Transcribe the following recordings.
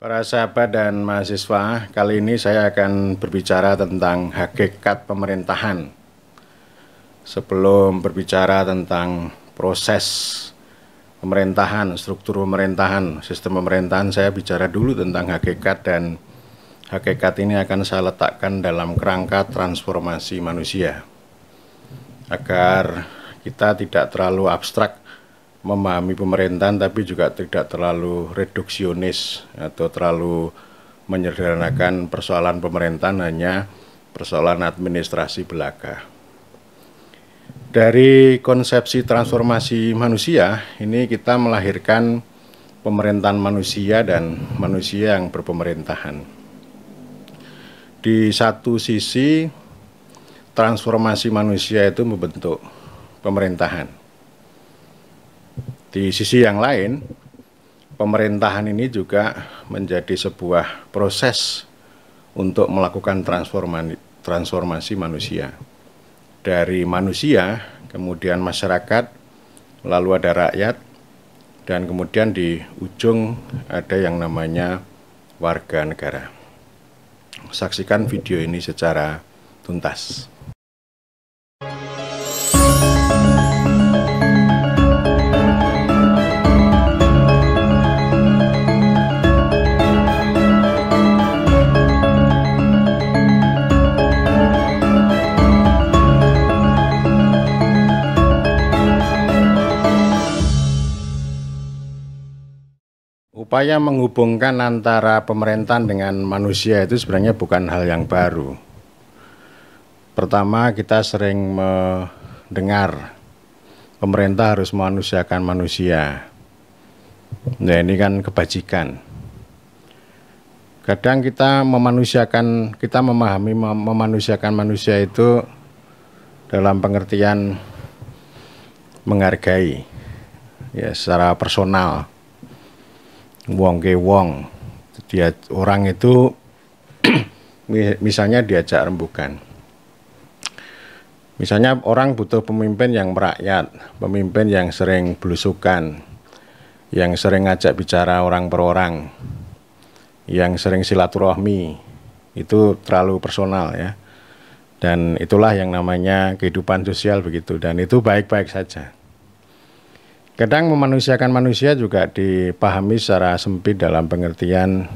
Para sahabat dan mahasiswa, kali ini saya akan berbicara tentang hakikat pemerintahan. Sebelum berbicara tentang proses pemerintahan, struktur pemerintahan, sistem pemerintahan, saya bicara dulu tentang hakikat dan hakikat ini akan saya letakkan dalam kerangka transformasi manusia. Agar kita tidak terlalu abstrak memahami pemerintahan tapi juga tidak terlalu reduksionis atau terlalu menyederhanakan persoalan pemerintahan hanya persoalan administrasi belaka. Dari konsepsi transformasi manusia, ini kita melahirkan pemerintahan manusia dan manusia yang berpemerintahan. Di satu sisi, transformasi manusia itu membentuk pemerintahan di sisi yang lain, pemerintahan ini juga menjadi sebuah proses untuk melakukan transformasi, transformasi manusia. Dari manusia, kemudian masyarakat, lalu ada rakyat, dan kemudian di ujung ada yang namanya warga negara. Saksikan video ini secara tuntas. upaya menghubungkan antara pemerintahan dengan manusia itu sebenarnya bukan hal yang baru. Pertama, kita sering mendengar pemerintah harus memanusiakan manusia. Nah, ini kan kebajikan. Kadang kita memanusiakan, kita memahami memanusiakan manusia itu dalam pengertian menghargai ya secara personal wong ke wong dia orang itu misalnya diajak rembukan misalnya orang butuh pemimpin yang merakyat pemimpin yang sering belusukan yang sering ngajak bicara orang per orang yang sering silaturahmi itu terlalu personal ya dan itulah yang namanya kehidupan sosial begitu dan itu baik-baik saja Kadang memanusiakan manusia juga dipahami secara sempit dalam pengertian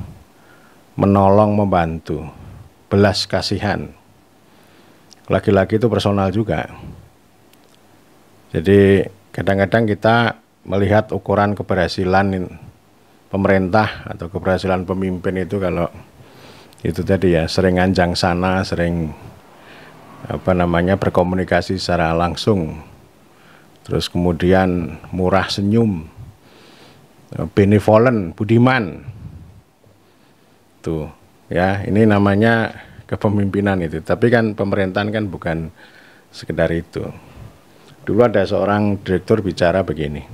menolong, membantu, belas kasihan. Laki-laki itu personal juga. Jadi kadang-kadang kita melihat ukuran keberhasilan pemerintah atau keberhasilan pemimpin itu kalau itu tadi ya sering anjang sana, sering apa namanya berkomunikasi secara langsung terus kemudian murah senyum, benevolent, budiman. Tuh, ya, ini namanya kepemimpinan itu. Tapi kan pemerintahan kan bukan sekedar itu. Dulu ada seorang direktur bicara begini.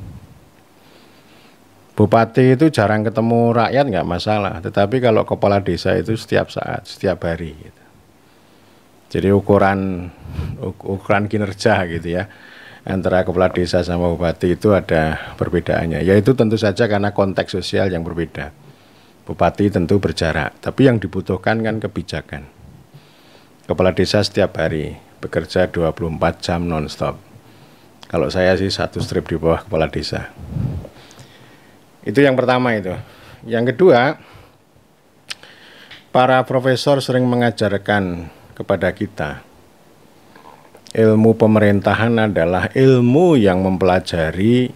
Bupati itu jarang ketemu rakyat nggak masalah, tetapi kalau kepala desa itu setiap saat, setiap hari. Gitu. Jadi ukuran ukuran kinerja gitu ya antara kepala desa sama bupati itu ada perbedaannya yaitu tentu saja karena konteks sosial yang berbeda bupati tentu berjarak tapi yang dibutuhkan kan kebijakan kepala desa setiap hari bekerja 24 jam nonstop kalau saya sih satu strip di bawah kepala desa itu yang pertama itu yang kedua para profesor sering mengajarkan kepada kita ilmu pemerintahan adalah ilmu yang mempelajari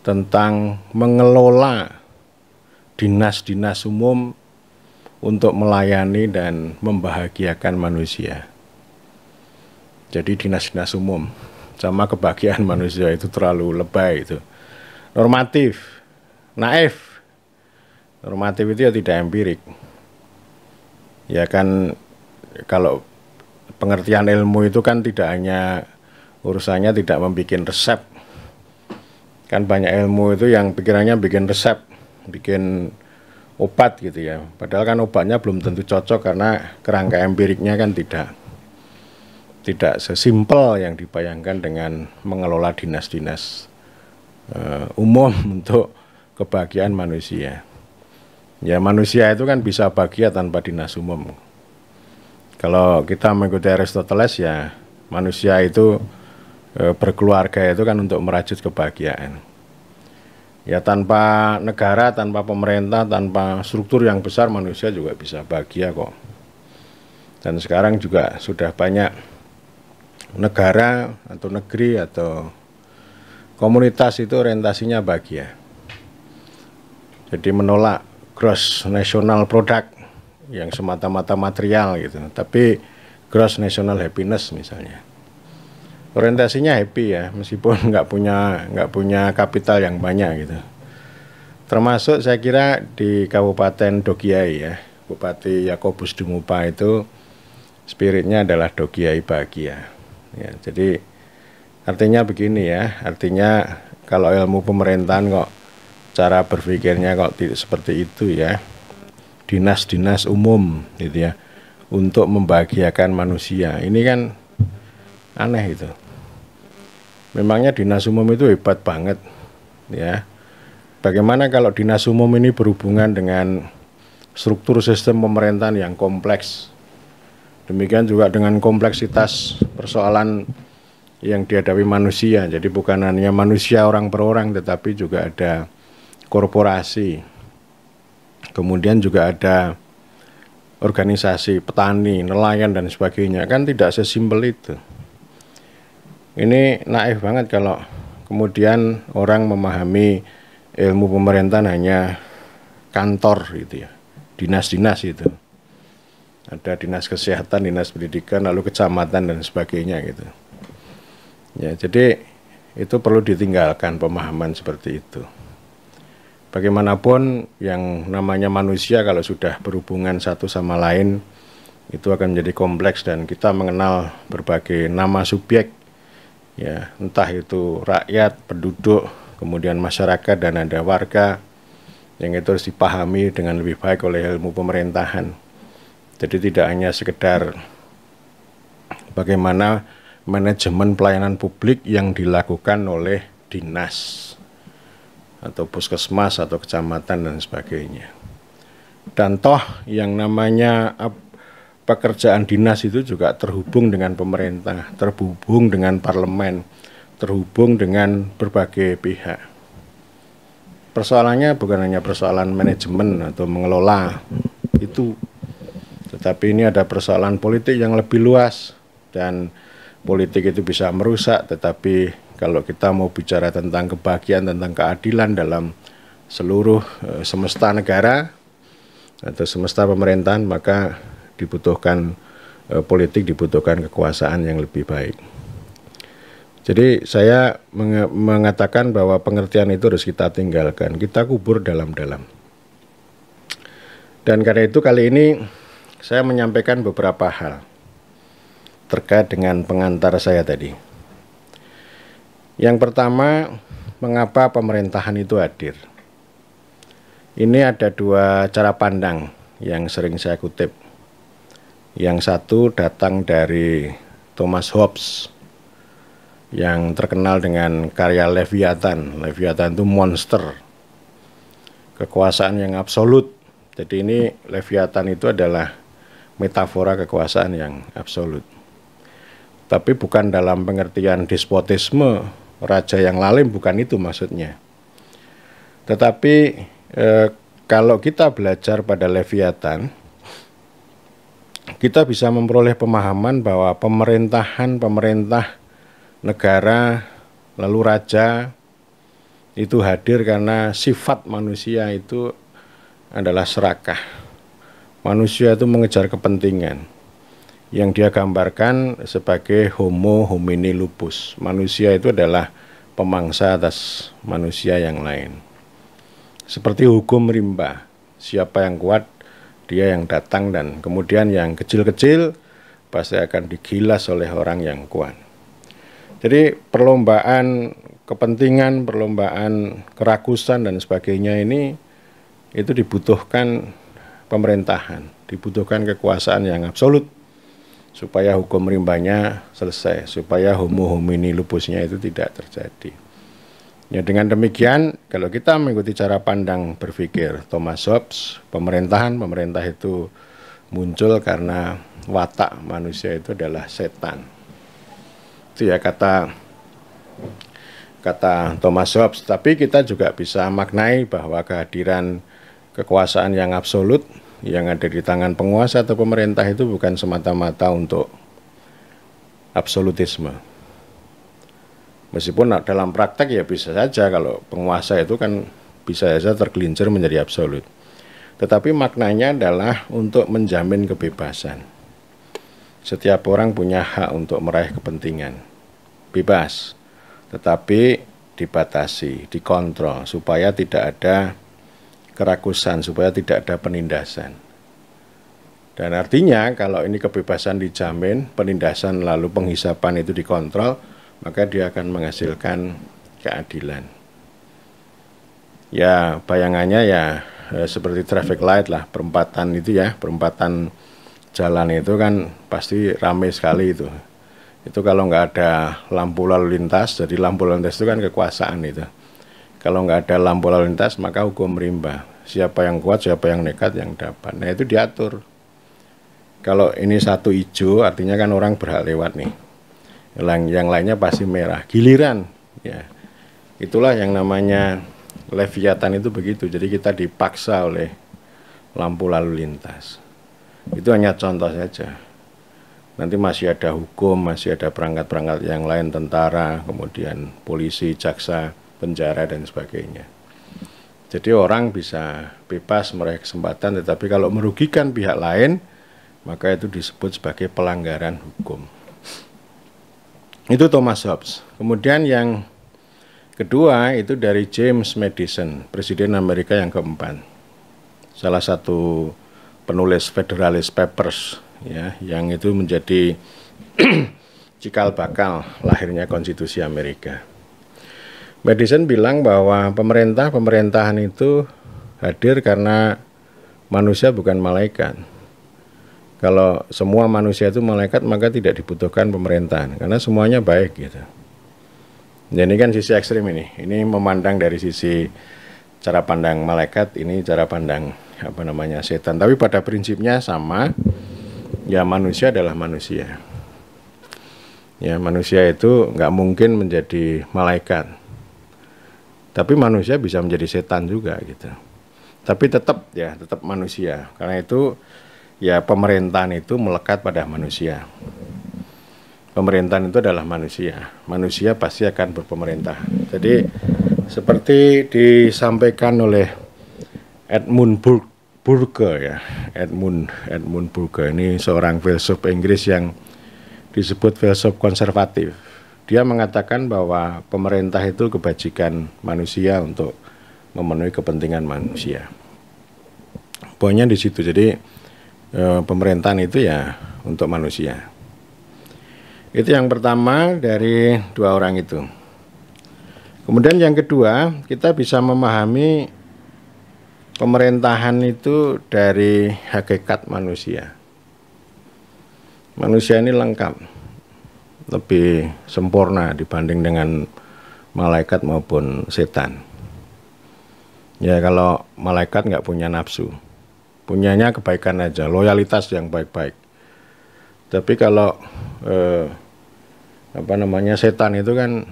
tentang mengelola dinas-dinas umum untuk melayani dan membahagiakan manusia. Jadi dinas-dinas umum sama kebahagiaan manusia itu terlalu lebay itu. Normatif, naif. Normatif itu ya tidak empirik. Ya kan kalau pengertian ilmu itu kan tidak hanya urusannya tidak membuat resep kan banyak ilmu itu yang pikirannya bikin resep bikin obat gitu ya padahal kan obatnya belum tentu cocok karena kerangka empiriknya kan tidak tidak sesimpel yang dibayangkan dengan mengelola dinas-dinas uh, umum untuk kebahagiaan manusia ya manusia itu kan bisa bahagia tanpa dinas umum kalau kita mengikuti Aristoteles ya manusia itu e, berkeluarga itu kan untuk merajut kebahagiaan. Ya tanpa negara, tanpa pemerintah, tanpa struktur yang besar manusia juga bisa bahagia kok. Dan sekarang juga sudah banyak negara atau negeri atau komunitas itu orientasinya bahagia. Jadi menolak gross national product yang semata-mata material gitu. Tapi gross national happiness misalnya. Orientasinya happy ya, meskipun nggak punya nggak punya kapital yang banyak gitu. Termasuk saya kira di Kabupaten Dogiai ya, Bupati Yakobus Dumupa itu spiritnya adalah Dogiai bahagia. Ya, jadi artinya begini ya, artinya kalau ilmu pemerintahan kok cara berpikirnya kok seperti itu ya dinas-dinas umum gitu ya untuk membahagiakan manusia. Ini kan aneh itu. Memangnya dinas umum itu hebat banget ya. Bagaimana kalau dinas umum ini berhubungan dengan struktur sistem pemerintahan yang kompleks. Demikian juga dengan kompleksitas persoalan yang dihadapi manusia. Jadi bukan hanya manusia orang per orang tetapi juga ada korporasi kemudian juga ada organisasi petani, nelayan dan sebagainya kan tidak sesimpel itu. Ini naif banget kalau kemudian orang memahami ilmu pemerintahan hanya kantor gitu ya, dinas-dinas itu. Ada dinas kesehatan, dinas pendidikan, lalu kecamatan dan sebagainya gitu. Ya, jadi itu perlu ditinggalkan pemahaman seperti itu bagaimanapun yang namanya manusia kalau sudah berhubungan satu sama lain itu akan menjadi kompleks dan kita mengenal berbagai nama subjek ya entah itu rakyat penduduk kemudian masyarakat dan ada warga yang itu harus dipahami dengan lebih baik oleh ilmu pemerintahan jadi tidak hanya sekedar bagaimana manajemen pelayanan publik yang dilakukan oleh dinas atau puskesmas atau kecamatan dan sebagainya. Dan toh yang namanya pekerjaan dinas itu juga terhubung dengan pemerintah, terhubung dengan parlemen, terhubung dengan berbagai pihak. Persoalannya bukan hanya persoalan manajemen atau mengelola itu, tetapi ini ada persoalan politik yang lebih luas dan politik itu bisa merusak, tetapi kalau kita mau bicara tentang kebahagiaan, tentang keadilan dalam seluruh eh, semesta negara atau semesta pemerintahan, maka dibutuhkan eh, politik, dibutuhkan kekuasaan yang lebih baik. Jadi saya mengatakan bahwa pengertian itu harus kita tinggalkan, kita kubur dalam-dalam. Dan karena itu kali ini saya menyampaikan beberapa hal terkait dengan pengantar saya tadi. Yang pertama, mengapa pemerintahan itu hadir? Ini ada dua cara pandang yang sering saya kutip. Yang satu datang dari Thomas Hobbes yang terkenal dengan karya Leviathan. Leviathan itu monster. Kekuasaan yang absolut. Jadi ini Leviathan itu adalah metafora kekuasaan yang absolut. Tapi bukan dalam pengertian despotisme raja yang lalim bukan itu maksudnya. Tetapi eh, kalau kita belajar pada Leviathan, kita bisa memperoleh pemahaman bahwa pemerintahan pemerintah negara lalu raja itu hadir karena sifat manusia itu adalah serakah. Manusia itu mengejar kepentingan yang dia gambarkan sebagai homo homini lupus. Manusia itu adalah pemangsa atas manusia yang lain. Seperti hukum rimba, siapa yang kuat dia yang datang dan kemudian yang kecil-kecil pasti akan digilas oleh orang yang kuat. Jadi perlombaan kepentingan, perlombaan kerakusan dan sebagainya ini itu dibutuhkan pemerintahan, dibutuhkan kekuasaan yang absolut supaya hukum rimbanya selesai, supaya homo homini lupusnya itu tidak terjadi. Ya dengan demikian, kalau kita mengikuti cara pandang berpikir Thomas Hobbes, pemerintahan pemerintah itu muncul karena watak manusia itu adalah setan. Itu ya kata kata Thomas Hobbes, tapi kita juga bisa maknai bahwa kehadiran kekuasaan yang absolut yang ada di tangan penguasa atau pemerintah itu bukan semata-mata untuk absolutisme. Meskipun dalam praktek ya bisa saja kalau penguasa itu kan bisa saja tergelincir menjadi absolut. Tetapi maknanya adalah untuk menjamin kebebasan. Setiap orang punya hak untuk meraih kepentingan. Bebas, tetapi dibatasi, dikontrol supaya tidak ada kerakusan supaya tidak ada penindasan. Dan artinya kalau ini kebebasan dijamin, penindasan lalu penghisapan itu dikontrol, maka dia akan menghasilkan keadilan. Ya, bayangannya ya eh, seperti traffic light lah, perempatan itu ya, perempatan jalan itu kan pasti ramai sekali itu. Itu kalau nggak ada lampu lalu lintas, jadi lampu lalu lintas itu kan kekuasaan itu kalau nggak ada lampu lalu lintas maka hukum rimba. Siapa yang kuat, siapa yang nekat yang dapat. Nah itu diatur. Kalau ini satu hijau artinya kan orang berhak lewat nih. Yang, yang lainnya pasti merah. Giliran. Ya. Itulah yang namanya leviatan itu begitu. Jadi kita dipaksa oleh lampu lalu lintas. Itu hanya contoh saja nanti masih ada hukum, masih ada perangkat-perangkat yang lain, tentara, kemudian polisi, jaksa, penjara dan sebagainya. Jadi orang bisa bebas meraih kesempatan, tetapi kalau merugikan pihak lain, maka itu disebut sebagai pelanggaran hukum. Itu Thomas Hobbes. Kemudian yang kedua itu dari James Madison, Presiden Amerika yang keempat. Salah satu penulis Federalist Papers ya, yang itu menjadi cikal bakal lahirnya konstitusi Amerika. Madison bilang bahwa pemerintah pemerintahan itu hadir karena manusia bukan malaikat. Kalau semua manusia itu malaikat maka tidak dibutuhkan pemerintahan karena semuanya baik gitu. Jadi kan sisi ekstrim ini, ini memandang dari sisi cara pandang malaikat, ini cara pandang apa namanya setan. Tapi pada prinsipnya sama, ya manusia adalah manusia. Ya manusia itu nggak mungkin menjadi malaikat tapi manusia bisa menjadi setan juga gitu. Tapi tetap ya, tetap manusia. Karena itu ya pemerintahan itu melekat pada manusia. Pemerintahan itu adalah manusia. Manusia pasti akan berpemerintah. Jadi seperti disampaikan oleh Edmund Burke, Burke ya, Edmund Edmund Burke ini seorang filsuf Inggris yang disebut filsuf konservatif dia mengatakan bahwa pemerintah itu kebajikan manusia untuk memenuhi kepentingan manusia. Poinnya di situ. Jadi e, pemerintahan itu ya untuk manusia. Itu yang pertama dari dua orang itu. Kemudian yang kedua, kita bisa memahami pemerintahan itu dari hakikat manusia. Manusia ini lengkap lebih sempurna dibanding dengan malaikat maupun setan. Ya kalau malaikat nggak punya nafsu, punyanya kebaikan aja, loyalitas yang baik-baik. Tapi kalau eh, apa namanya setan itu kan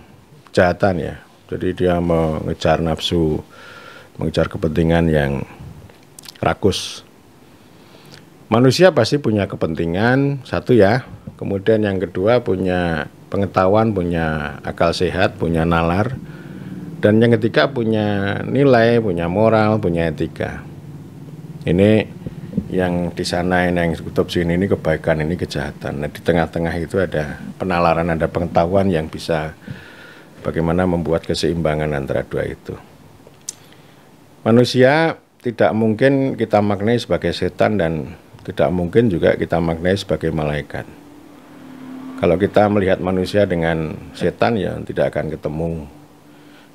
jahatan ya, jadi dia mengejar nafsu, mengejar kepentingan yang rakus. Manusia pasti punya kepentingan satu ya, kemudian yang kedua punya pengetahuan, punya akal sehat, punya nalar, dan yang ketiga punya nilai, punya moral, punya etika. Ini yang di sana ini, yang kutub sini ini kebaikan ini kejahatan. Nah, di tengah-tengah itu ada penalaran, ada pengetahuan yang bisa bagaimana membuat keseimbangan antara dua itu. Manusia tidak mungkin kita maknai sebagai setan dan tidak mungkin juga kita maknai sebagai malaikat. Kalau kita melihat manusia dengan setan ya tidak akan ketemu.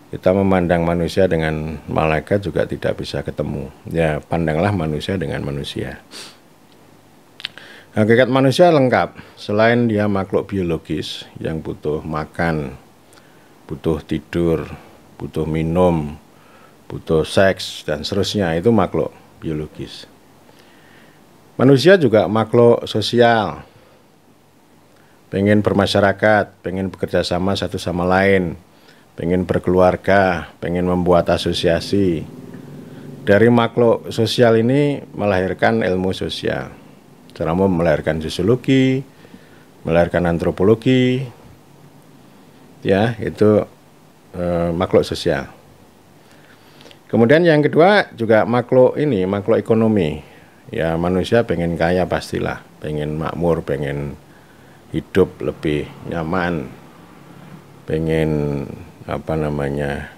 Kita memandang manusia dengan malaikat juga tidak bisa ketemu. Ya pandanglah manusia dengan manusia. Hakikat manusia lengkap, selain dia makhluk biologis yang butuh makan, butuh tidur, butuh minum, butuh seks, dan seterusnya, itu makhluk biologis. Manusia juga makhluk sosial, pengen bermasyarakat, pengen bekerja sama satu sama lain, pengen berkeluarga, pengen membuat asosiasi. Dari makhluk sosial ini melahirkan ilmu sosial. Secara melahirkan sosiologi, melahirkan antropologi, ya itu e, makhluk sosial. Kemudian yang kedua juga makhluk ini, makhluk ekonomi. Ya manusia pengen kaya pastilah, pengen makmur, pengen hidup lebih nyaman, pengen apa namanya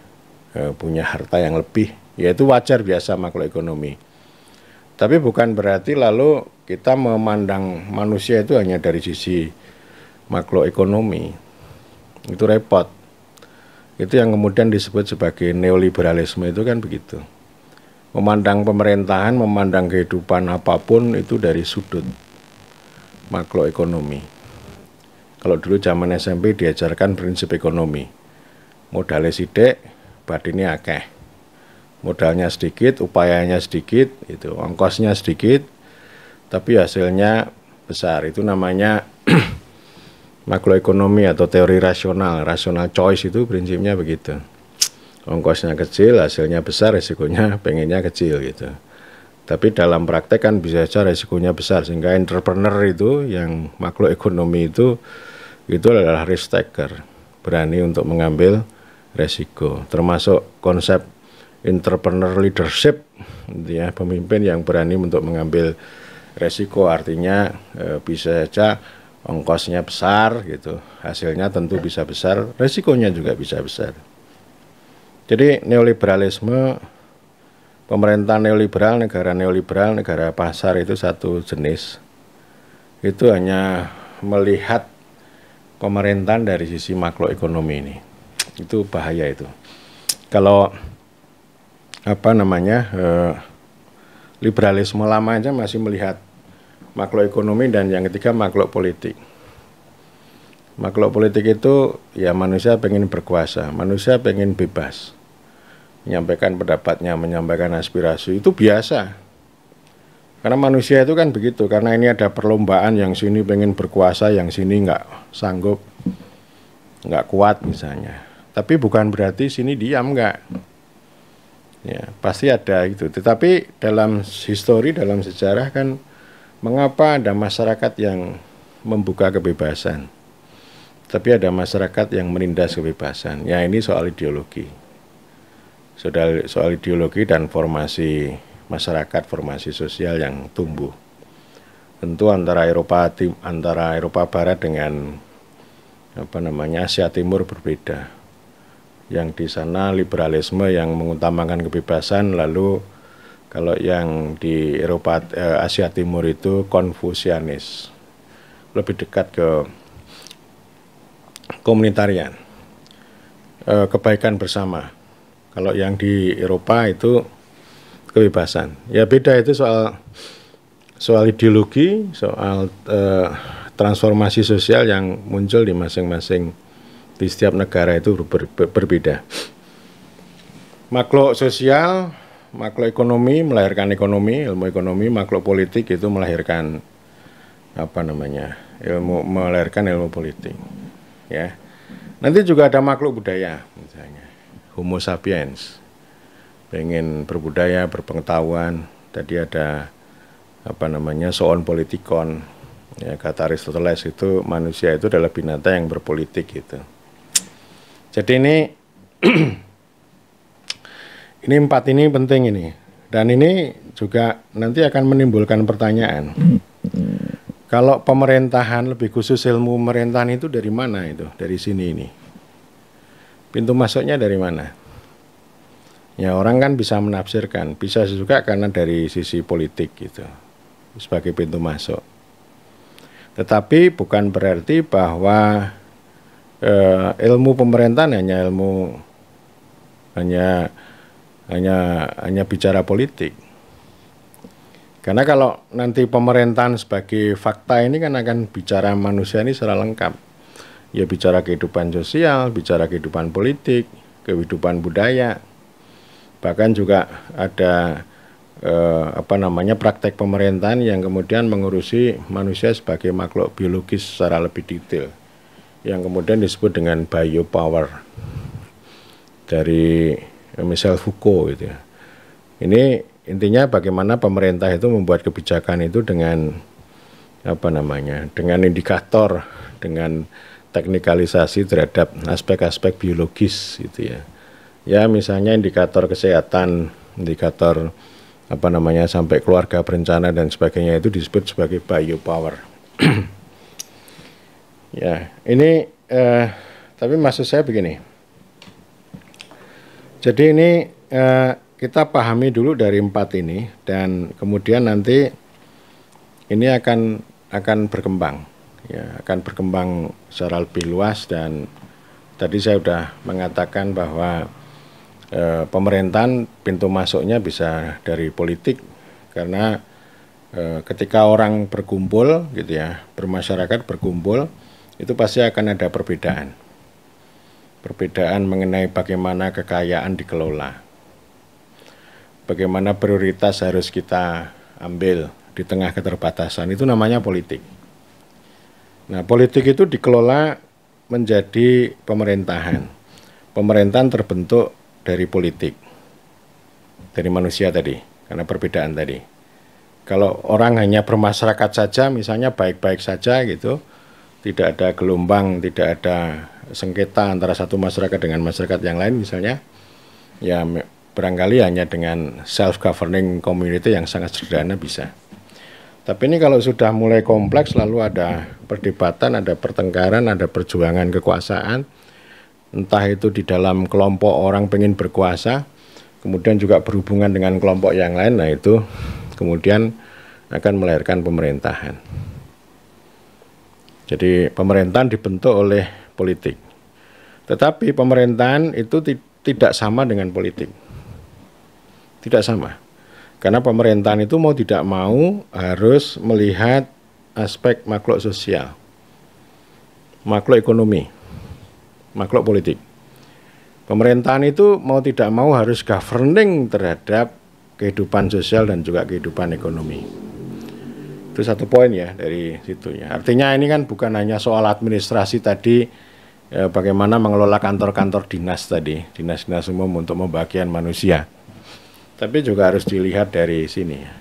eh, punya harta yang lebih, yaitu wajar biasa makhluk ekonomi Tapi bukan berarti lalu kita memandang manusia itu hanya dari sisi makhluk ekonomi Itu repot. Itu yang kemudian disebut sebagai neoliberalisme itu kan begitu. Memandang pemerintahan, memandang kehidupan apapun itu dari sudut makroekonomi. Kalau dulu zaman SMP diajarkan prinsip ekonomi. Modalnya sidik, badinnya akeh. Modalnya sedikit, upayanya sedikit, itu ongkosnya sedikit, tapi hasilnya besar. Itu namanya makroekonomi atau teori rasional. Rasional choice itu prinsipnya begitu. Ongkosnya kecil, hasilnya besar, resikonya pengennya kecil gitu. Tapi dalam praktek kan bisa saja resikonya besar sehingga entrepreneur itu yang makroekonomi itu itu adalah risk taker, berani untuk mengambil resiko, termasuk konsep entrepreneur leadership, gitu ya pemimpin yang berani untuk mengambil resiko, artinya e, bisa saja ongkosnya besar gitu, hasilnya tentu bisa besar, resikonya juga bisa besar. Jadi neoliberalisme pemerintah neoliberal, negara neoliberal, negara pasar itu satu jenis. Itu hanya melihat pemerintahan dari sisi makroekonomi ini. Itu bahaya itu. Kalau apa namanya eh, liberalisme lama aja masih melihat makroekonomi dan yang ketiga makro politik. Makro politik itu ya manusia pengen berkuasa, manusia pengen bebas, menyampaikan pendapatnya, menyampaikan aspirasi itu biasa karena manusia itu kan begitu, karena ini ada perlombaan yang sini pengen berkuasa, yang sini nggak sanggup, nggak kuat misalnya. Tapi bukan berarti sini diam nggak. Ya, pasti ada itu. Tetapi dalam histori, dalam sejarah kan mengapa ada masyarakat yang membuka kebebasan. Tapi ada masyarakat yang menindas kebebasan. Ya ini soal ideologi. Soal, soal ideologi dan formasi masyarakat formasi sosial yang tumbuh. Tentu antara Eropa antara Eropa Barat dengan apa namanya Asia Timur berbeda. Yang di sana liberalisme yang mengutamakan kebebasan lalu kalau yang di Eropa eh, Asia Timur itu konfusianis. Lebih dekat ke komunitarian. Eh, kebaikan bersama. Kalau yang di Eropa itu kebebasan. Ya beda itu soal soal ideologi, soal uh, transformasi sosial yang muncul di masing-masing di setiap negara itu ber, ber, berbeda. Makhluk sosial, makhluk ekonomi melahirkan ekonomi, ilmu ekonomi, makhluk politik itu melahirkan apa namanya? ilmu melahirkan ilmu politik. Ya. Nanti juga ada makhluk budaya misalnya, Homo sapiens pengen berbudaya, berpengetahuan. Tadi ada apa namanya soon politikon. Ya, kata Aristoteles itu manusia itu adalah binatang yang berpolitik gitu. Jadi ini ini empat ini penting ini dan ini juga nanti akan menimbulkan pertanyaan. Kalau pemerintahan lebih khusus ilmu pemerintahan itu dari mana itu? Dari sini ini. Pintu masuknya dari mana? Ya orang kan bisa menafsirkan, bisa juga karena dari sisi politik gitu, sebagai pintu masuk. Tetapi bukan berarti bahwa eh, ilmu pemerintahan hanya ilmu hanya hanya hanya bicara politik. Karena kalau nanti pemerintahan sebagai fakta ini kan akan bicara manusia ini secara lengkap. Ya bicara kehidupan sosial, bicara kehidupan politik, kehidupan budaya, bahkan juga ada eh, apa namanya praktek pemerintahan yang kemudian mengurusi manusia sebagai makhluk biologis secara lebih detail yang kemudian disebut dengan biopower dari eh, misal Foucault gitu ya. Ini intinya bagaimana pemerintah itu membuat kebijakan itu dengan apa namanya? dengan indikator, dengan teknikalisasi terhadap aspek-aspek biologis gitu ya ya misalnya indikator kesehatan, indikator apa namanya sampai keluarga berencana dan sebagainya itu disebut sebagai bio power. ya, ini eh, tapi maksud saya begini. Jadi ini eh, kita pahami dulu dari empat ini dan kemudian nanti ini akan akan berkembang ya akan berkembang secara lebih luas dan tadi saya sudah mengatakan bahwa e, pemerintahan pintu masuknya bisa dari politik karena e, ketika orang berkumpul gitu ya bermasyarakat berkumpul itu pasti akan ada perbedaan perbedaan mengenai bagaimana kekayaan dikelola bagaimana prioritas harus kita ambil di tengah keterbatasan itu namanya politik nah politik itu dikelola menjadi pemerintahan pemerintahan terbentuk dari politik, dari manusia tadi, karena perbedaan tadi. Kalau orang hanya bermasyarakat saja, misalnya baik-baik saja gitu, tidak ada gelombang, tidak ada sengketa antara satu masyarakat dengan masyarakat yang lain misalnya, ya barangkali hanya dengan self-governing community yang sangat sederhana bisa. Tapi ini kalau sudah mulai kompleks, lalu ada perdebatan, ada pertengkaran, ada perjuangan kekuasaan, entah itu di dalam kelompok orang pengen berkuasa, kemudian juga berhubungan dengan kelompok yang lain, nah itu kemudian akan melahirkan pemerintahan. Jadi pemerintahan dibentuk oleh politik. Tetapi pemerintahan itu tidak sama dengan politik. Tidak sama. Karena pemerintahan itu mau tidak mau harus melihat aspek makhluk sosial, makhluk ekonomi makhluk politik. Pemerintahan itu mau tidak mau harus governing terhadap kehidupan sosial dan juga kehidupan ekonomi. Itu satu poin ya dari situ ya. Artinya ini kan bukan hanya soal administrasi tadi ya bagaimana mengelola kantor-kantor dinas tadi, dinas-dinas umum untuk membagian manusia. Tapi juga harus dilihat dari sini ya.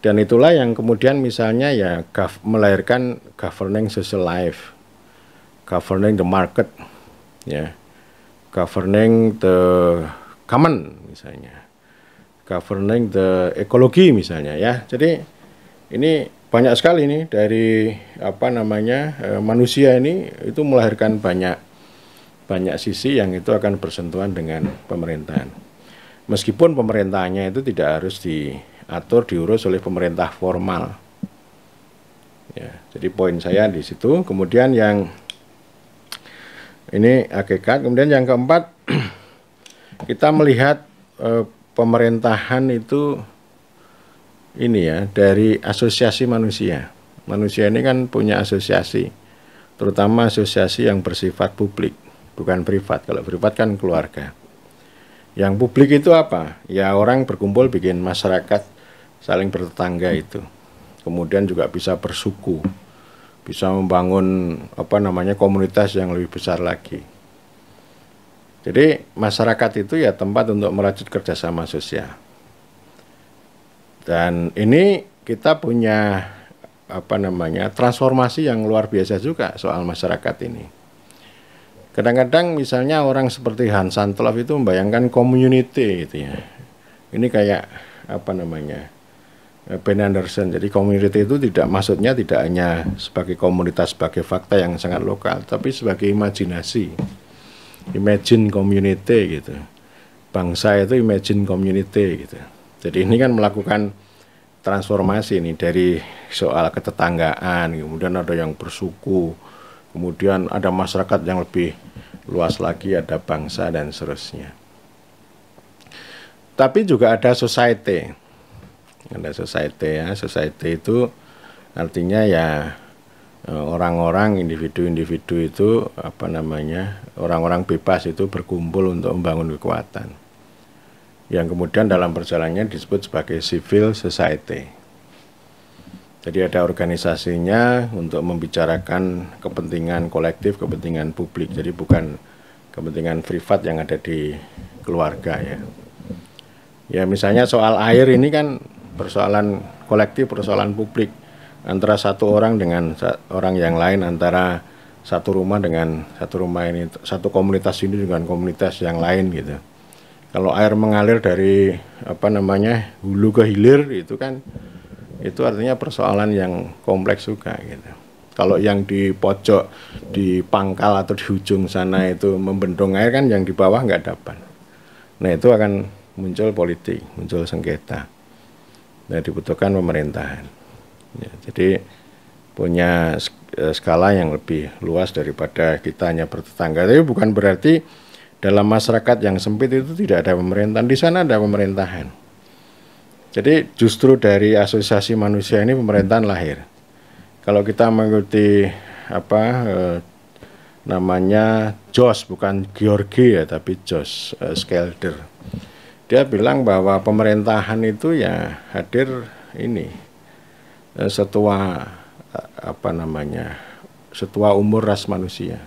dan itulah yang kemudian misalnya ya gov melahirkan governing social life governing the market, ya, governing the common misalnya, governing the ekologi misalnya, ya. Jadi ini banyak sekali nih dari apa namanya e, manusia ini itu melahirkan banyak banyak sisi yang itu akan bersentuhan dengan pemerintahan. Meskipun pemerintahnya itu tidak harus diatur diurus oleh pemerintah formal. Ya, jadi poin saya di situ. Kemudian yang ini hakikat kemudian yang keempat kita melihat e, pemerintahan itu ini ya dari asosiasi manusia manusia ini kan punya asosiasi terutama asosiasi yang bersifat publik bukan privat kalau privat kan keluarga yang publik itu apa ya orang berkumpul bikin masyarakat saling bertetangga itu kemudian juga bisa bersuku bisa membangun apa namanya komunitas yang lebih besar lagi. Jadi masyarakat itu ya tempat untuk merajut kerjasama sosial. Dan ini kita punya apa namanya transformasi yang luar biasa juga soal masyarakat ini. Kadang-kadang misalnya orang seperti Hansan Santolov itu membayangkan community gitu ya. Ini kayak apa namanya? Eh, ben Anderson. Jadi komunitas itu tidak maksudnya tidak hanya sebagai komunitas sebagai fakta yang sangat lokal, tapi sebagai imajinasi. Imagine community gitu. Bangsa itu imagine community gitu. Jadi ini kan melakukan transformasi ini dari soal ketetanggaan, kemudian ada yang bersuku, kemudian ada masyarakat yang lebih luas lagi, ada bangsa dan seterusnya. Tapi juga ada society ada society ya society itu artinya ya e, orang-orang individu-individu itu apa namanya orang-orang bebas itu berkumpul untuk membangun kekuatan yang kemudian dalam perjalanannya disebut sebagai civil society jadi ada organisasinya untuk membicarakan kepentingan kolektif kepentingan publik jadi bukan kepentingan privat yang ada di keluarga ya ya misalnya soal air ini kan persoalan kolektif, persoalan publik antara satu orang dengan orang yang lain, antara satu rumah dengan satu rumah ini, satu komunitas ini dengan komunitas yang lain gitu. Kalau air mengalir dari apa namanya hulu ke hilir itu kan itu artinya persoalan yang kompleks juga gitu. Kalau yang di pojok, di pangkal atau di ujung sana itu membendung air kan yang di bawah nggak dapat. Nah itu akan muncul politik, muncul sengketa yang nah, dibutuhkan pemerintahan. Ya, jadi punya e, skala yang lebih luas daripada kita hanya bertetangga. Tapi bukan berarti dalam masyarakat yang sempit itu tidak ada pemerintahan. Di sana ada pemerintahan. Jadi justru dari asosiasi manusia ini pemerintahan lahir. Kalau kita mengikuti apa eh, namanya Jos bukan Georgi ya tapi Jos eh, Skelder dia bilang bahwa pemerintahan itu ya hadir ini eh, setua eh, apa namanya setua umur ras manusia.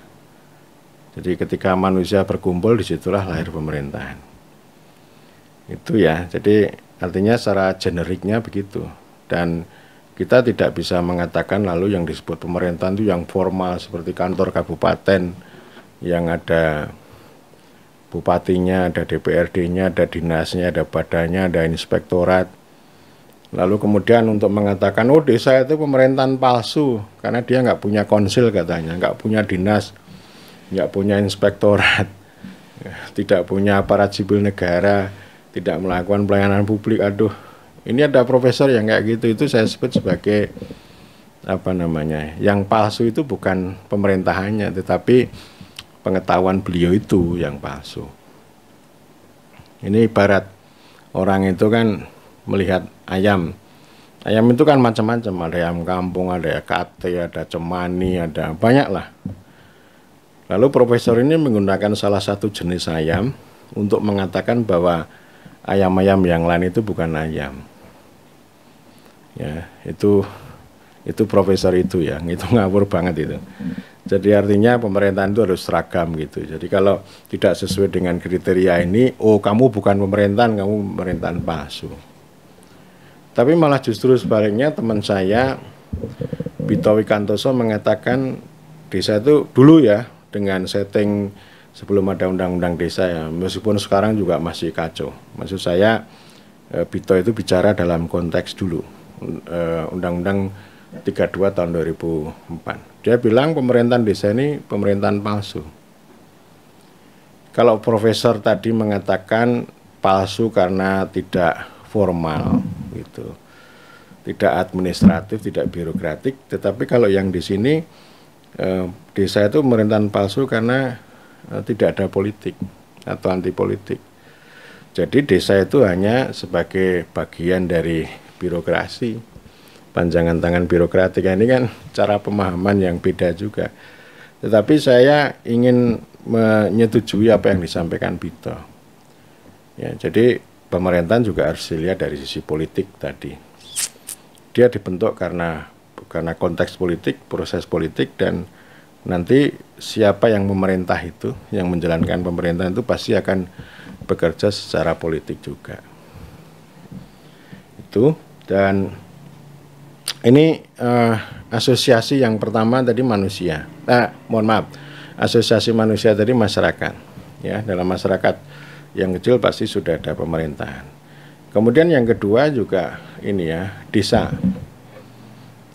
Jadi ketika manusia berkumpul disitulah lahir pemerintahan. Itu ya. Jadi artinya secara generiknya begitu dan kita tidak bisa mengatakan lalu yang disebut pemerintahan itu yang formal seperti kantor kabupaten yang ada bupatinya, ada DPRD-nya, ada dinasnya, ada badannya, ada inspektorat. Lalu kemudian untuk mengatakan, oh desa itu pemerintahan palsu, karena dia nggak punya konsil katanya, nggak punya dinas, nggak punya inspektorat, tidak punya aparat sipil negara, tidak melakukan pelayanan publik. Aduh, ini ada profesor yang kayak gitu, itu saya sebut sebagai apa namanya, yang palsu itu bukan pemerintahannya, tetapi pengetahuan beliau itu yang palsu. Ini ibarat orang itu kan melihat ayam. Ayam itu kan macam-macam, ada ayam kampung, ada kate, ada cemani, ada banyak lah. Lalu profesor ini menggunakan salah satu jenis ayam untuk mengatakan bahwa ayam-ayam yang lain itu bukan ayam. Ya, itu itu profesor itu ya, itu ngawur banget itu. Jadi artinya pemerintahan itu harus seragam gitu. Jadi kalau tidak sesuai dengan kriteria ini, oh kamu bukan pemerintahan, kamu pemerintahan palsu. Tapi malah justru sebaliknya teman saya Bito Wikantoso mengatakan desa itu dulu ya dengan setting sebelum ada undang-undang desa ya, meskipun sekarang juga masih kacau. Maksud saya Bito eh, itu bicara dalam konteks dulu eh, undang-undang 32 tahun 2004. Dia bilang pemerintahan desa ini pemerintahan palsu. Kalau profesor tadi mengatakan palsu karena tidak formal gitu. Tidak administratif, tidak birokratik, tetapi kalau yang di sini eh, desa itu pemerintahan palsu karena eh, tidak ada politik atau anti politik. Jadi desa itu hanya sebagai bagian dari birokrasi panjangan tangan birokratik nah, ini kan cara pemahaman yang beda juga. Tetapi saya ingin menyetujui apa yang disampaikan Bito. Ya, jadi pemerintahan juga harus dilihat dari sisi politik tadi. Dia dibentuk karena karena konteks politik, proses politik dan nanti siapa yang memerintah itu, yang menjalankan pemerintahan itu pasti akan bekerja secara politik juga. Itu dan ini uh, asosiasi yang pertama tadi manusia. Nah, mohon maaf, asosiasi manusia tadi masyarakat. Ya, dalam masyarakat yang kecil pasti sudah ada pemerintahan. Kemudian yang kedua juga ini ya, desa.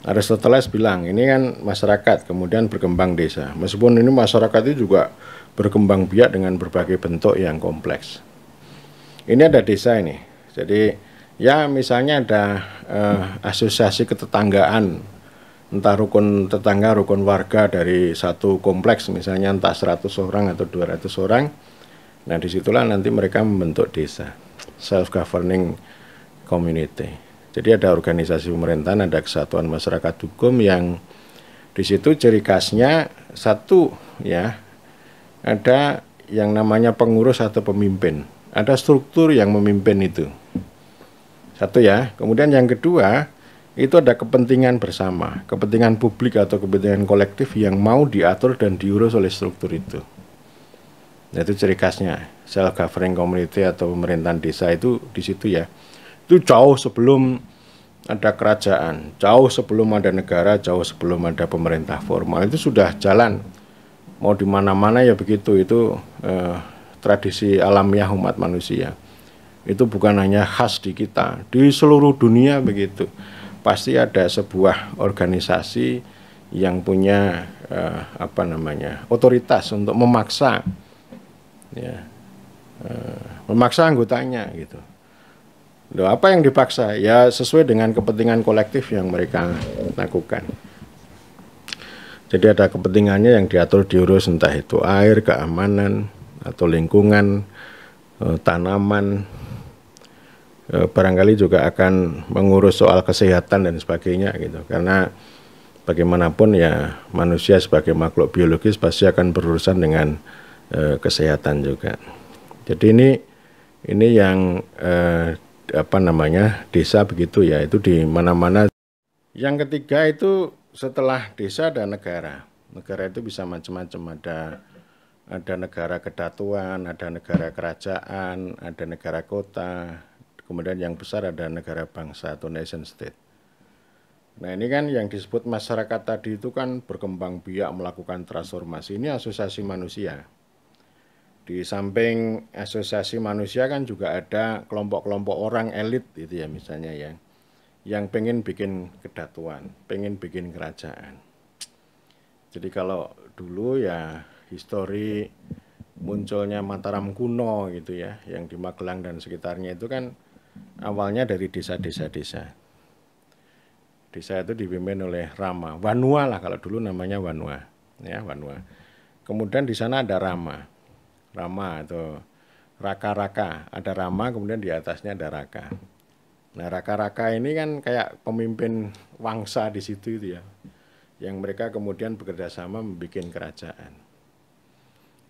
Ada Aristoteles bilang ini kan masyarakat kemudian berkembang desa. Meskipun ini masyarakat itu juga berkembang biak dengan berbagai bentuk yang kompleks. Ini ada desa ini. Jadi ya misalnya ada eh, asosiasi ketetanggaan entah rukun tetangga rukun warga dari satu kompleks misalnya entah 100 orang atau 200 orang nah disitulah nanti mereka membentuk desa self governing community jadi ada organisasi pemerintahan ada kesatuan masyarakat hukum yang di situ ciri khasnya satu ya ada yang namanya pengurus atau pemimpin ada struktur yang memimpin itu satu ya. Kemudian yang kedua, itu ada kepentingan bersama, kepentingan publik atau kepentingan kolektif yang mau diatur dan diurus oleh struktur itu. Nah, itu ciri khasnya self governing community atau pemerintahan desa itu di situ ya. Itu jauh sebelum ada kerajaan, jauh sebelum ada negara, jauh sebelum ada pemerintah formal itu sudah jalan. Mau di mana-mana ya begitu itu eh, tradisi alamiah umat manusia itu bukan hanya khas di kita, di seluruh dunia begitu. Pasti ada sebuah organisasi yang punya eh, apa namanya otoritas untuk memaksa, ya, eh, memaksa anggotanya gitu. Loh, apa yang dipaksa? Ya sesuai dengan kepentingan kolektif yang mereka lakukan. Jadi ada kepentingannya yang diatur diurus entah itu air, keamanan, atau lingkungan, eh, tanaman, Eh, barangkali juga akan mengurus soal kesehatan dan sebagainya gitu karena bagaimanapun ya manusia sebagai makhluk biologis pasti akan berurusan dengan e, kesehatan juga jadi ini ini yang e, apa namanya desa begitu ya itu di mana-mana yang ketiga itu setelah desa ada negara negara itu bisa macam-macam ada ada negara kedatuan ada negara kerajaan ada negara kota kemudian yang besar ada negara bangsa atau nation state. Nah ini kan yang disebut masyarakat tadi itu kan berkembang biak melakukan transformasi. Ini asosiasi manusia. Di samping asosiasi manusia kan juga ada kelompok-kelompok orang elit gitu ya misalnya ya. Yang pengen bikin kedatuan, pengen bikin kerajaan. Jadi kalau dulu ya histori munculnya Mataram kuno gitu ya, yang di Magelang dan sekitarnya itu kan awalnya dari desa-desa mm-hmm. desa. Desa itu dipimpin oleh Rama, Wanua lah kalau dulu namanya Wanua, ya Wanua. Kemudian di sana ada Rama, Rama atau Raka-Raka, ada Rama kemudian di atasnya ada Raka. Nah Raka-Raka ini kan kayak pemimpin wangsa di situ itu ya, yang mereka kemudian bekerja sama membuat kerajaan,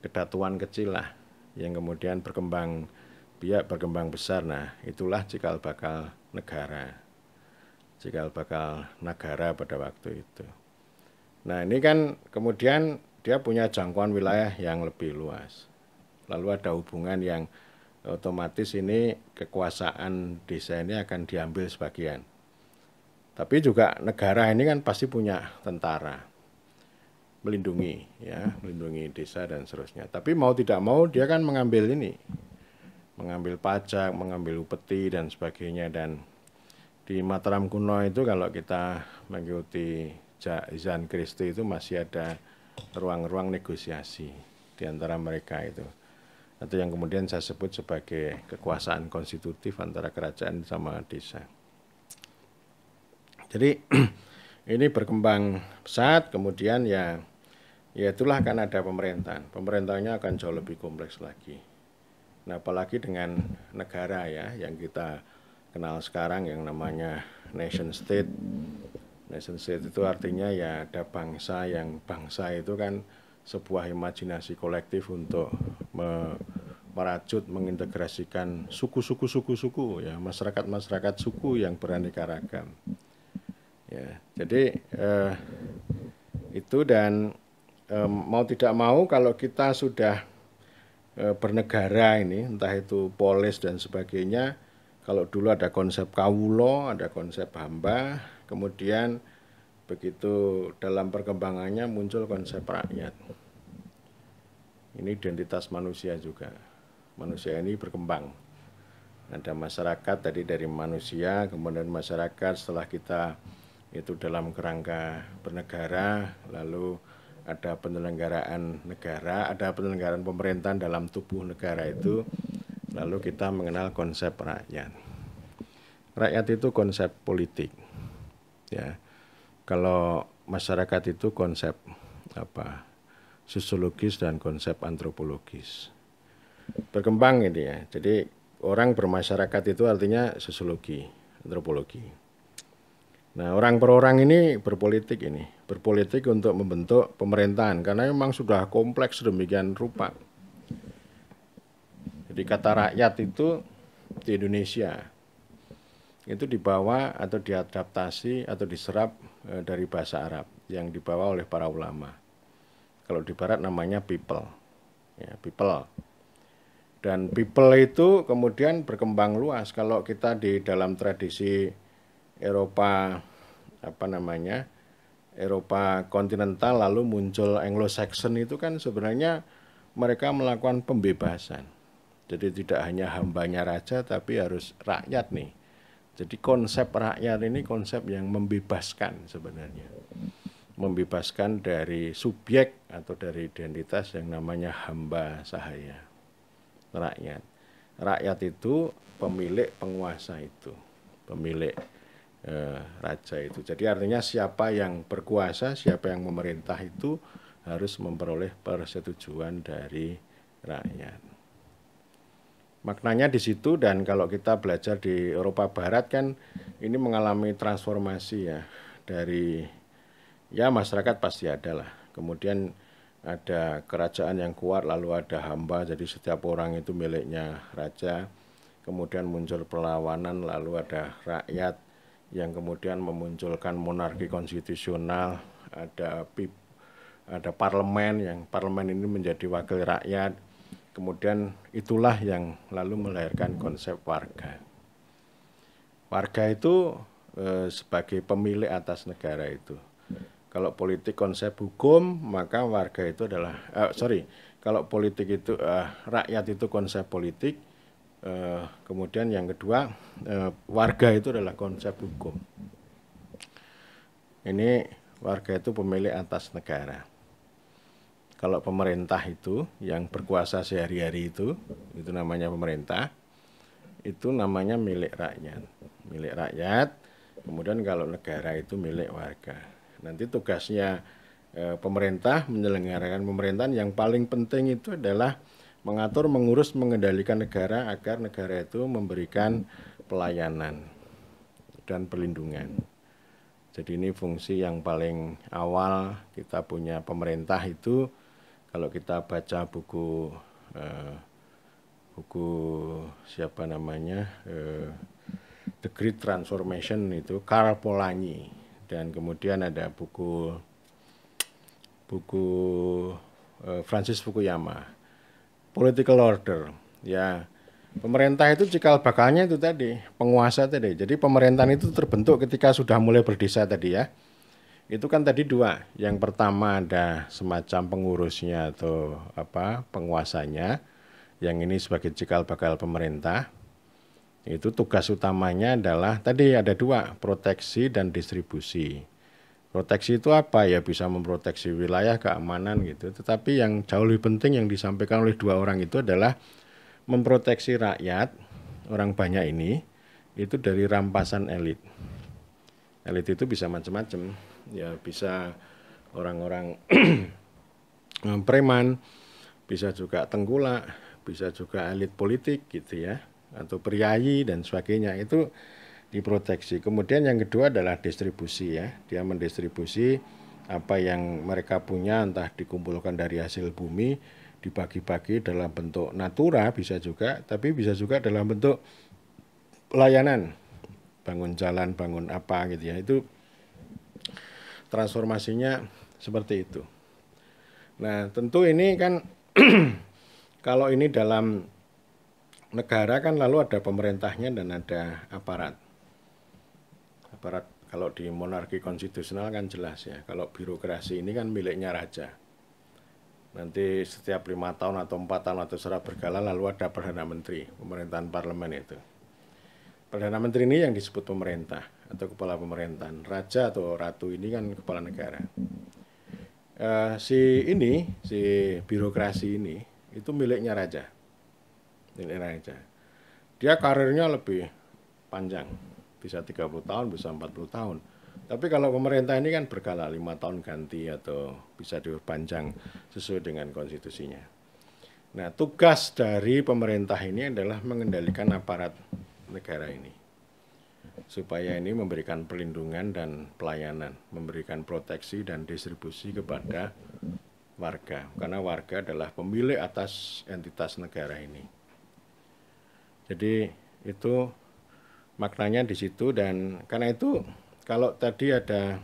kedatuan kecil lah, yang kemudian berkembang biak berkembang besar. Nah, itulah cikal bakal negara. Cikal bakal negara pada waktu itu. Nah, ini kan kemudian dia punya jangkauan wilayah yang lebih luas. Lalu ada hubungan yang otomatis ini kekuasaan desa ini akan diambil sebagian. Tapi juga negara ini kan pasti punya tentara melindungi ya, melindungi desa dan seterusnya. Tapi mau tidak mau dia kan mengambil ini mengambil pajak, mengambil upeti dan sebagainya dan di Mataram kuno itu kalau kita mengikuti Jan Kristi itu masih ada ruang-ruang negosiasi di antara mereka itu. Atau yang kemudian saya sebut sebagai kekuasaan konstitutif antara kerajaan sama desa. Jadi ini berkembang pesat kemudian ya ya itulah akan ada pemerintahan. Pemerintahnya akan jauh lebih kompleks lagi Nah, apalagi dengan negara ya yang kita kenal sekarang yang namanya nation state. Nation state itu artinya ya ada bangsa yang bangsa itu kan sebuah imajinasi kolektif untuk me merajut mengintegrasikan suku-suku suku-suku ya masyarakat-masyarakat suku yang beraneka ragam. Ya, jadi eh, itu dan eh, mau tidak mau kalau kita sudah e, bernegara ini entah itu polis dan sebagainya kalau dulu ada konsep kawulo ada konsep hamba kemudian begitu dalam perkembangannya muncul konsep rakyat ini identitas manusia juga manusia ini berkembang ada masyarakat tadi dari manusia kemudian masyarakat setelah kita itu dalam kerangka bernegara lalu ada penyelenggaraan negara, ada penyelenggaraan pemerintahan dalam tubuh negara itu, lalu kita mengenal konsep rakyat. Rakyat itu konsep politik. Ya. Kalau masyarakat itu konsep apa? sosiologis dan konsep antropologis. Berkembang ini gitu ya. Jadi orang bermasyarakat itu artinya sosiologi, antropologi. Nah, orang per orang ini berpolitik ini berpolitik untuk membentuk pemerintahan karena memang sudah kompleks demikian rupa. Jadi kata rakyat itu di Indonesia itu dibawa atau diadaptasi atau diserap e, dari bahasa Arab yang dibawa oleh para ulama. Kalau di barat namanya people. Ya, people. Dan people itu kemudian berkembang luas kalau kita di dalam tradisi Eropa apa namanya? Eropa kontinental lalu muncul Anglo-Saxon itu kan sebenarnya mereka melakukan pembebasan. Jadi tidak hanya hambanya raja tapi harus rakyat nih. Jadi konsep rakyat ini konsep yang membebaskan sebenarnya. Membebaskan dari subjek atau dari identitas yang namanya hamba sahaya. Rakyat. Rakyat itu pemilik penguasa itu. Pemilik Eh, raja itu. Jadi artinya siapa yang berkuasa, siapa yang memerintah itu harus memperoleh persetujuan dari rakyat. Maknanya di situ dan kalau kita belajar di Eropa Barat kan ini mengalami transformasi ya dari ya masyarakat pasti ada lah. Kemudian ada kerajaan yang kuat lalu ada hamba jadi setiap orang itu miliknya raja. Kemudian muncul perlawanan lalu ada rakyat yang kemudian memunculkan monarki konstitusional, ada pip, ada parlemen yang parlemen ini menjadi wakil rakyat. Kemudian itulah yang lalu melahirkan konsep warga. Warga itu eh, sebagai pemilik atas negara itu. Kalau politik konsep hukum, maka warga itu adalah eh, sorry, kalau politik itu eh, rakyat itu konsep politik, Eh, kemudian yang kedua uh, warga itu adalah konsep hukum. Ini warga itu pemilik atas negara. Kalau pemerintah itu yang berkuasa sehari-hari itu, itu namanya pemerintah. Itu namanya milik rakyat. Milik rakyat. Kemudian kalau negara itu milik warga. Nanti tugasnya e, pemerintah menyelenggarakan pemerintahan yang paling penting itu adalah mengatur, mengurus, mengendalikan negara agar negara itu memberikan pelayanan dan perlindungan. Jadi ini fungsi yang paling awal kita punya pemerintah itu kalau kita baca buku eh, buku siapa namanya eh, The Great Transformation itu Karl Polanyi dan kemudian ada buku buku eh, Francis Fukuyama political order. Ya, pemerintah itu cikal bakalnya itu tadi, penguasa tadi. Jadi pemerintahan itu terbentuk ketika sudah mulai berdesa tadi ya. Itu kan tadi dua. Yang pertama ada semacam pengurusnya atau apa penguasanya. Yang ini sebagai cikal bakal pemerintah. Itu tugas utamanya adalah tadi ada dua, proteksi dan distribusi. Proteksi itu apa ya? Bisa memproteksi wilayah, keamanan gitu. Tetapi yang jauh lebih penting yang disampaikan oleh dua orang itu adalah memproteksi rakyat, orang banyak ini, itu dari rampasan elit. Elit itu bisa macam-macam. Ya bisa orang-orang preman, bisa juga tengkulak, bisa juga elit politik gitu ya, atau priayi dan sebagainya. Itu diproteksi. Kemudian yang kedua adalah distribusi ya. Dia mendistribusi apa yang mereka punya entah dikumpulkan dari hasil bumi dibagi-bagi dalam bentuk natura bisa juga, tapi bisa juga dalam bentuk pelayanan. Bangun jalan, bangun apa gitu ya. Itu transformasinya seperti itu. Nah, tentu ini kan kalau ini dalam negara kan lalu ada pemerintahnya dan ada aparat aparat kalau di monarki konstitusional kan jelas ya kalau birokrasi ini kan miliknya raja nanti setiap lima tahun atau empat tahun atau secara berkala lalu ada perdana menteri pemerintahan parlemen itu perdana menteri ini yang disebut pemerintah atau kepala pemerintahan raja atau ratu ini kan kepala negara uh, si ini si birokrasi ini itu miliknya raja milik raja dia karirnya lebih panjang bisa 30 tahun, bisa 40 tahun. Tapi kalau pemerintah ini kan berkala lima tahun ganti atau bisa diperpanjang sesuai dengan konstitusinya. Nah, tugas dari pemerintah ini adalah mengendalikan aparat negara ini supaya ini memberikan perlindungan dan pelayanan, memberikan proteksi dan distribusi kepada warga karena warga adalah pemilik atas entitas negara ini. Jadi itu maknanya di situ dan karena itu kalau tadi ada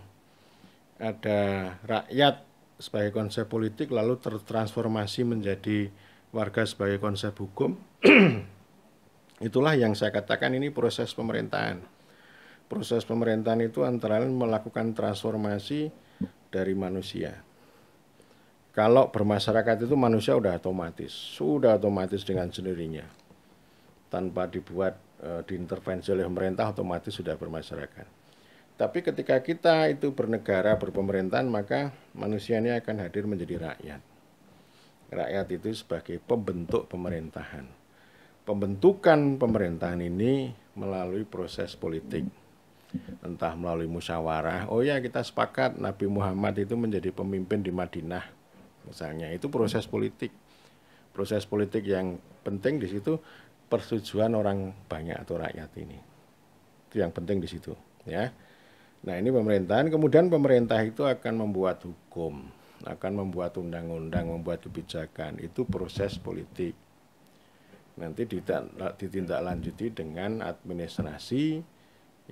ada rakyat sebagai konsep politik lalu tertransformasi menjadi warga sebagai konsep hukum itulah yang saya katakan ini proses pemerintahan proses pemerintahan itu antara lain melakukan transformasi dari manusia kalau bermasyarakat itu manusia sudah otomatis sudah otomatis dengan sendirinya tanpa dibuat e, diintervensi oleh pemerintah otomatis sudah bermasyarakat. Tapi ketika kita itu bernegara, berpemerintahan, maka manusianya akan hadir menjadi rakyat. Rakyat itu sebagai pembentuk pemerintahan. Pembentukan pemerintahan ini melalui proses politik. Entah melalui musyawarah, oh ya kita sepakat Nabi Muhammad itu menjadi pemimpin di Madinah. Misalnya, itu proses politik. Proses politik yang penting di situ persetujuan orang banyak atau rakyat ini. Itu yang penting di situ, ya. Nah, ini pemerintahan, kemudian pemerintah itu akan membuat hukum, akan membuat undang-undang, membuat kebijakan. Itu proses politik. Nanti ditindaklanjuti dengan administrasi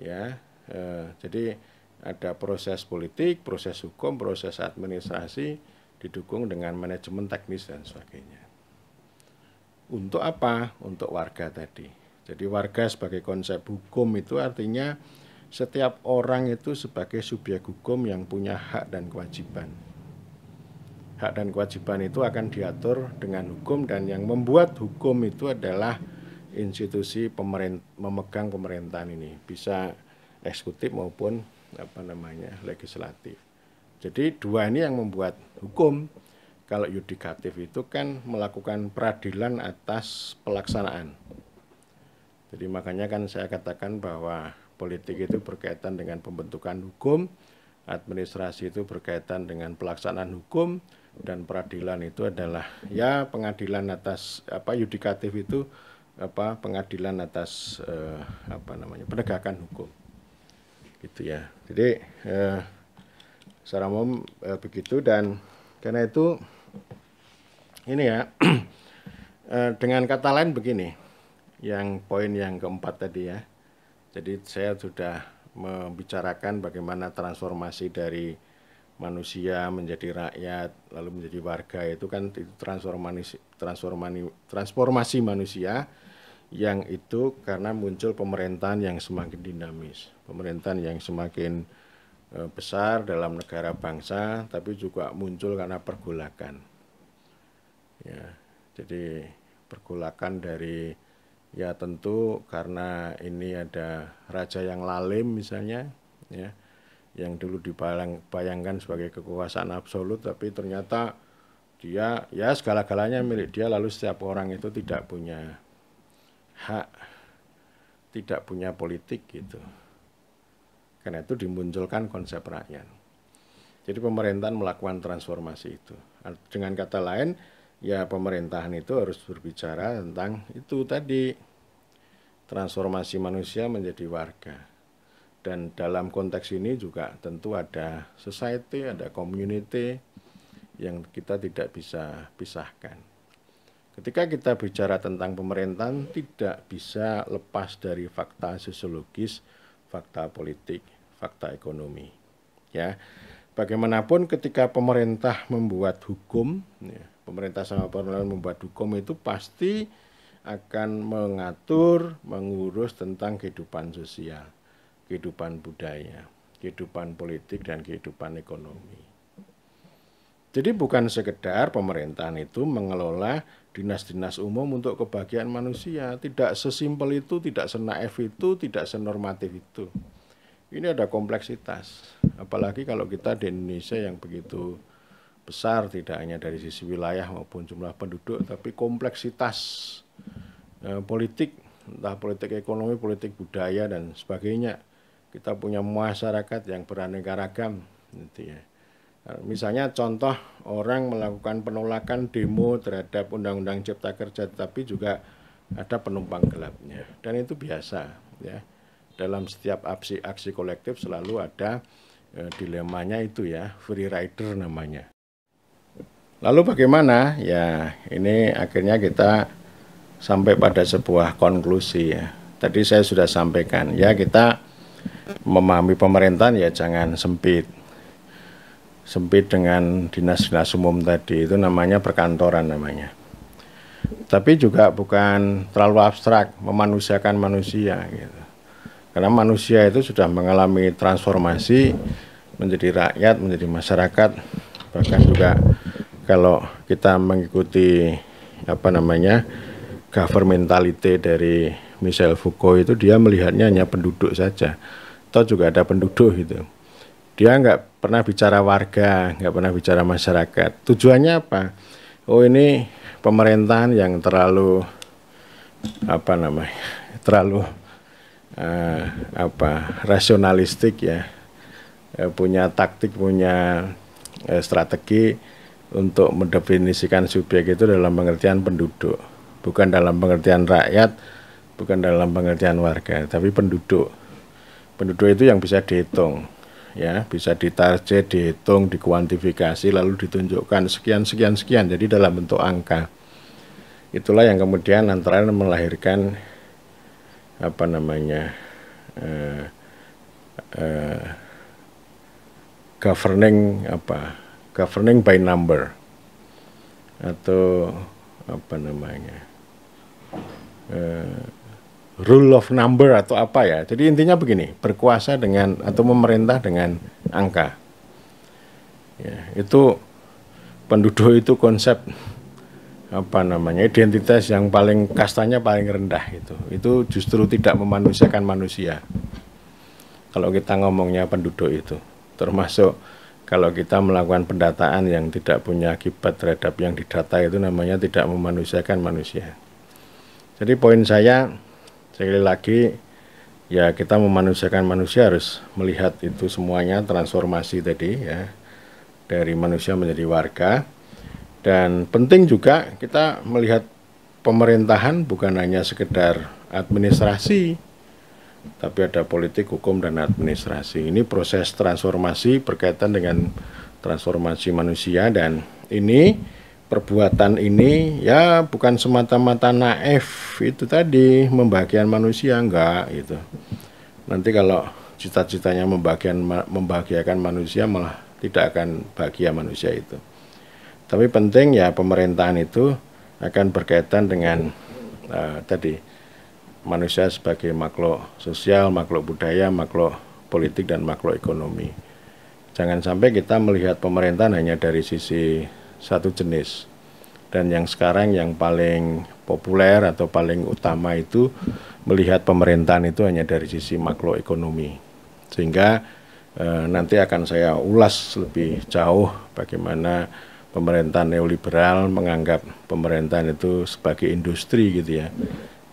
ya. Eh, jadi ada proses politik, proses hukum, proses administrasi didukung dengan manajemen teknis dan sebagainya untuk apa? Untuk warga tadi. Jadi warga sebagai konsep hukum itu artinya setiap orang itu sebagai subjek hukum yang punya hak dan kewajiban. Hak dan kewajiban itu akan diatur dengan hukum dan yang membuat hukum itu adalah institusi pemerint memegang pemerintahan ini, bisa eksekutif maupun apa namanya legislatif. Jadi dua ini yang membuat hukum kalau yudikatif itu kan melakukan peradilan atas pelaksanaan. Jadi makanya kan saya katakan bahwa politik itu berkaitan dengan pembentukan hukum, administrasi itu berkaitan dengan pelaksanaan hukum dan peradilan itu adalah ya pengadilan atas apa yudikatif itu apa pengadilan atas eh, apa namanya penegakan hukum gitu ya jadi eh, secara umum eh, begitu dan karena itu ini ya eh, dengan kata lain begini, yang poin yang keempat tadi ya. Jadi saya sudah membicarakan bagaimana transformasi dari manusia menjadi rakyat lalu menjadi warga itu kan itu transformasi transformasi transformasi manusia yang itu karena muncul pemerintahan yang semakin dinamis, pemerintahan yang semakin Eh, besar dalam negara bangsa, tapi juga muncul karena pergolakan. Ya, jadi pergolakan dari ya tentu karena ini ada raja yang lalim misalnya, ya, yang dulu dibayangkan sebagai kekuasaan absolut, tapi ternyata dia ya segala-galanya milik dia, lalu setiap orang itu tidak punya hak, tidak punya politik gitu. Karena itu dimunculkan konsep rakyat. Jadi pemerintahan melakukan transformasi itu. Dengan kata lain, ya pemerintahan itu harus berbicara tentang itu tadi transformasi manusia menjadi warga. Dan dalam konteks ini juga tentu ada society, ada community yang kita tidak bisa pisahkan. Ketika kita bicara tentang pemerintahan tidak bisa lepas dari fakta sosiologis, fakta politik fakta ekonomi. Ya, bagaimanapun ketika pemerintah membuat hukum, ya, pemerintah sama pemerintah membuat hukum itu pasti akan mengatur, mengurus tentang kehidupan sosial, kehidupan budaya, kehidupan politik dan kehidupan ekonomi. Jadi bukan sekedar pemerintahan itu mengelola dinas-dinas umum untuk kebahagiaan manusia, tidak sesimpel itu, tidak senaif itu, tidak senormatif itu ini ada kompleksitas. Apalagi kalau kita di Indonesia yang begitu besar tidak hanya dari sisi wilayah maupun jumlah penduduk, tapi kompleksitas eh, politik, entah politik ekonomi, politik budaya dan sebagainya. Kita punya masyarakat yang beraneka ragam, gitu ya. E, misalnya contoh orang melakukan penolakan demo terhadap Undang-Undang Cipta Kerja, tapi juga ada penumpang gelapnya, dan itu biasa, ya dalam setiap aksi aksi kolektif selalu ada e, dilemanya itu ya free rider namanya. Lalu bagaimana? Ya, ini akhirnya kita sampai pada sebuah konklusi ya. Tadi saya sudah sampaikan ya kita memahami pemerintahan ya jangan sempit. Sempit dengan dinas-dinas umum tadi itu namanya perkantoran namanya tapi juga bukan terlalu abstrak memanusiakan manusia gitu. Karena manusia itu sudah mengalami transformasi menjadi rakyat, menjadi masyarakat, bahkan juga kalau kita mengikuti apa namanya governmentality dari Michel Foucault itu dia melihatnya hanya penduduk saja. Atau juga ada penduduk itu. Dia nggak pernah bicara warga, nggak pernah bicara masyarakat. Tujuannya apa? Oh ini pemerintahan yang terlalu apa namanya terlalu uh, apa rasionalistik ya uh, punya taktik punya uh, strategi untuk mendefinisikan subjek itu dalam pengertian penduduk bukan dalam pengertian rakyat bukan dalam pengertian warga tapi penduduk penduduk itu yang bisa dihitung ya bisa ditarget dihitung dikuantifikasi lalu ditunjukkan sekian sekian sekian jadi dalam bentuk angka itulah yang kemudian antara melahirkan apa namanya uh, uh, governing apa governing by number atau apa namanya uh, rule of number atau apa ya jadi intinya begini berkuasa dengan atau memerintah dengan angka ya, itu penduduk itu konsep apa namanya identitas yang paling kastanya paling rendah itu itu justru tidak memanusiakan manusia kalau kita ngomongnya penduduk itu termasuk kalau kita melakukan pendataan yang tidak punya akibat terhadap yang didata itu namanya tidak memanusiakan manusia jadi poin saya sekali lagi ya kita memanusiakan manusia harus melihat itu semuanya transformasi tadi ya dari manusia menjadi warga dan penting juga kita melihat pemerintahan bukan hanya sekedar administrasi, tapi ada politik, hukum, dan administrasi. Ini proses transformasi berkaitan dengan transformasi manusia dan ini perbuatan ini ya bukan semata-mata naif itu tadi membagian manusia enggak itu. Nanti kalau cita-citanya membagian membahagiakan manusia malah tidak akan bahagia manusia itu. Tapi penting ya pemerintahan itu akan berkaitan dengan uh, tadi manusia sebagai makhluk sosial, makhluk budaya, makhluk politik dan makhluk ekonomi. Jangan sampai kita melihat pemerintahan hanya dari sisi satu jenis. Dan yang sekarang yang paling populer atau paling utama itu melihat pemerintahan itu hanya dari sisi makhluk ekonomi. Sehingga e, nanti akan saya ulas lebih jauh bagaimana Pemerintahan neoliberal menganggap pemerintahan itu sebagai industri gitu ya.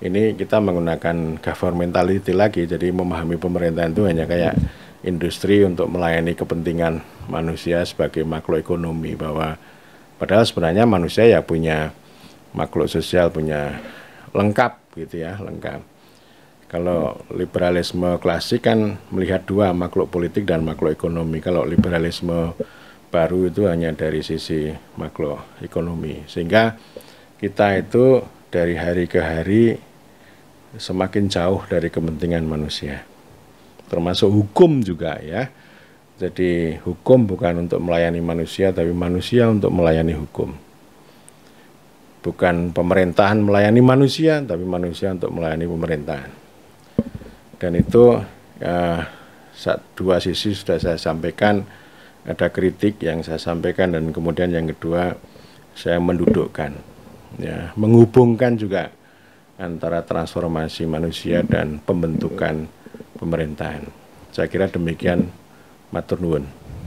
Ini kita menggunakan governmentality lagi, jadi memahami pemerintahan itu hanya kayak industri untuk melayani kepentingan manusia sebagai makhluk ekonomi bahwa padahal sebenarnya manusia ya punya makhluk sosial punya lengkap gitu ya lengkap. Kalau liberalisme klasik kan melihat dua makhluk politik dan makhluk ekonomi. Kalau liberalisme baru itu hanya dari sisi makroekonomi sehingga kita itu dari hari ke hari semakin jauh dari kepentingan manusia termasuk hukum juga ya jadi hukum bukan untuk melayani manusia tapi manusia untuk melayani hukum bukan pemerintahan melayani manusia tapi manusia untuk melayani pemerintahan dan itu eh, dua sisi sudah saya sampaikan ada kritik yang saya sampaikan dan kemudian yang kedua saya mendudukkan ya menghubungkan juga antara transformasi manusia dan pembentukan pemerintahan. Saya kira demikian matur nuwun.